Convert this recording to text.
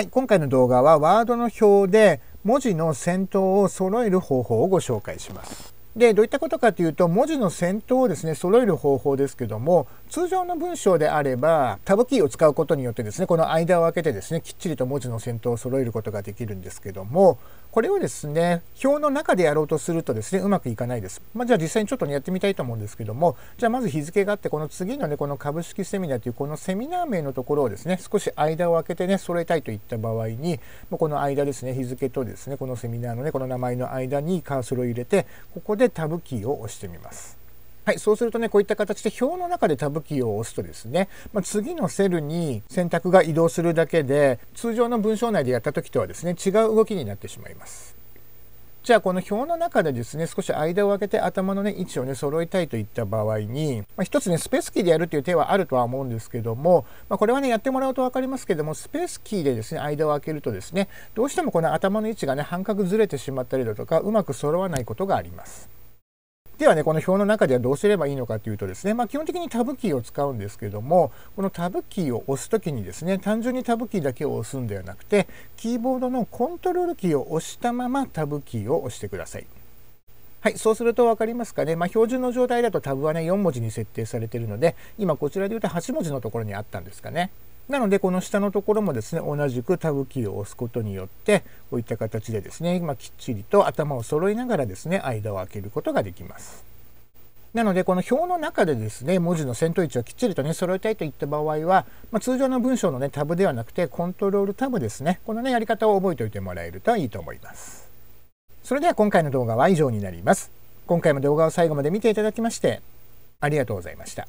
はい、今回の動画はワードの表で文字の先頭を揃える方法をご紹介します。で、どういったことかというと、文字の先頭をですね、揃える方法ですけども、通常の文章であればタブキーを使うことによってですねこの間を空けてですねきっちりと文字の先頭を揃えることができるんですけどもこれをですね表の中でやろうとするとですねうまくいかないです。まあ、じゃあ実際にちょっと、ね、やってみたいと思うんですけどもじゃあまず日付があってこの次のねこの株式セミナーというこのセミナー名のところをですね少し間を空けてね揃えたいといった場合にもうこの間ですね日付とですねこのセミナーのねこの名前の間にカーソルを入れてここでタブキーを押してみます。はい、そうするとね、こういった形で表の中でタブキーを押すとですね、まあ、次のセルに選択が移動するだけで、通常の文章内でやった時とはですね、違う動きになってしまいます。じゃあこの表の中でですね少し間を空けて頭のね位置をね揃えたいといった場合に、まあ、一つねスペースキーでやるという手はあるとは思うんですけども、まあ、これはねやってもらうと分かりますけどもスペースキーでですね間を空けるとですねどうしてもこの頭の位置がね半角ずれてしまったりだとかうまく揃わないことがあります。ではね、この表の中ではどうすればいいのかというとですね、まあ、基本的にタブキーを使うんですけども、このタブキーを押すときにですね、単純にタブキーだけを押すんではなくて、キーボードのコントロールキーを押したままタブキーを押してください。はい、そうすると分かりますかね。まあ、標準の状態だとタブはね、4文字に設定されているので、今こちらで言うと8文字のところにあったんですかね。なのでこの下のところもですね同じくタブキーを押すことによってこういった形でですね、まあ、きっちりと頭を揃えながらですね間を空けることができます。なのでこの表の中でですね文字の先頭位置をきっちりとね揃えたいといった場合は、まあ、通常の文章のねタブではなくてコントロールタブですねこのねやり方を覚えておいてもらえるといいと思います。それでは今回の動画は以上になります。今回も動画を最後まで見ていただきましてありがとうございました。